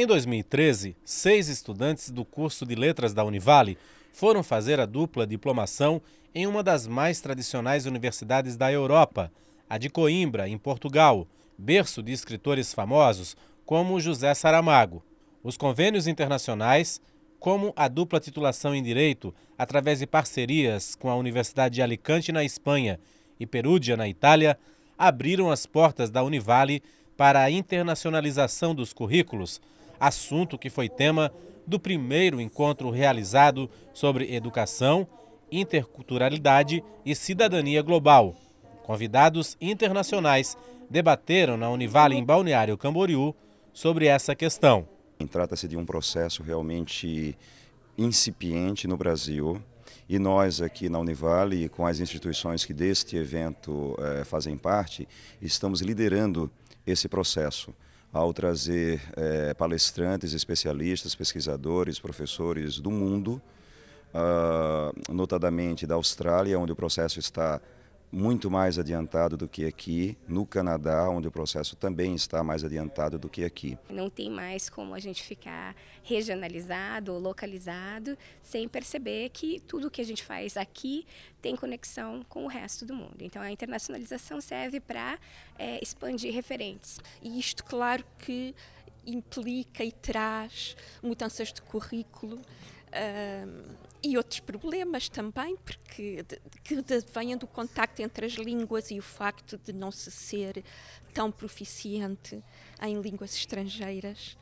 Em 2013, seis estudantes do curso de letras da Univale foram fazer a dupla diplomação em uma das mais tradicionais universidades da Europa, a de Coimbra, em Portugal, berço de escritores famosos como José Saramago. Os convênios internacionais, como a dupla titulação em Direito, através de parcerias com a Universidade de Alicante, na Espanha, e Perúdia, na Itália, abriram as portas da Univale para a internacionalização dos currículos assunto que foi tema do primeiro encontro realizado sobre educação, interculturalidade e cidadania global. Convidados internacionais debateram na Univale em Balneário Camboriú sobre essa questão. Trata-se de um processo realmente incipiente no Brasil. E nós aqui na Univale, com as instituições que deste evento eh, fazem parte, estamos liderando esse processo ao trazer é, palestrantes, especialistas, pesquisadores, professores do mundo, uh, notadamente da Austrália, onde o processo está muito mais adiantado do que aqui, no Canadá, onde o processo também está mais adiantado do que aqui. Não tem mais como a gente ficar regionalizado ou localizado sem perceber que tudo que a gente faz aqui tem conexão com o resto do mundo. Então a internacionalização serve para é, expandir referentes. E isto, claro, que implica e traz mudanças de currículo Uh, e outros problemas também, porque que vêm do contacto entre as línguas e o facto de não se ser tão proficiente em línguas estrangeiras.